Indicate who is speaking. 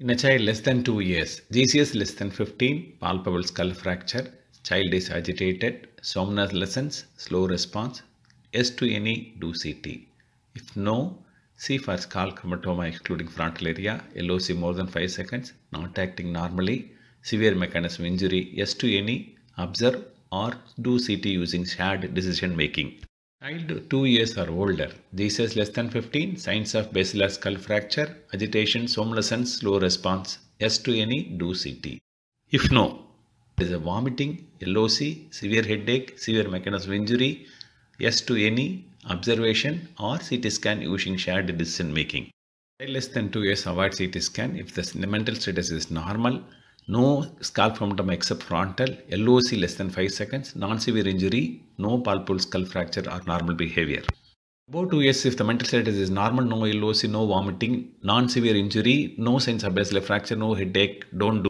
Speaker 1: In a child less than 2 years, GCS less than 15, palpable skull fracture, child is agitated, somnus lessens, slow response, yes to any, do CT. If no, C for skull chromatoma excluding frontal area, LOC more than 5 seconds, not acting normally, severe mechanism injury, yes to any, observe or do CT using shared decision making. Child 2 years or older, is less than 15, signs of basilar skull fracture, agitation, somnolence, slow response, yes to any, do CT. If no, there is a vomiting, LOC, severe headache, severe mechanism injury, yes to any, observation or CT scan using shared decision making. Child less than 2 years avoid CT scan if the mental status is normal no scalp frontum except frontal, LOC less than 5 seconds, non-severe injury, no palpable skull fracture or normal behavior. About 2 years if the mental status is normal, no LOC, no vomiting, non-severe injury, no signs of fracture, no headache, don't do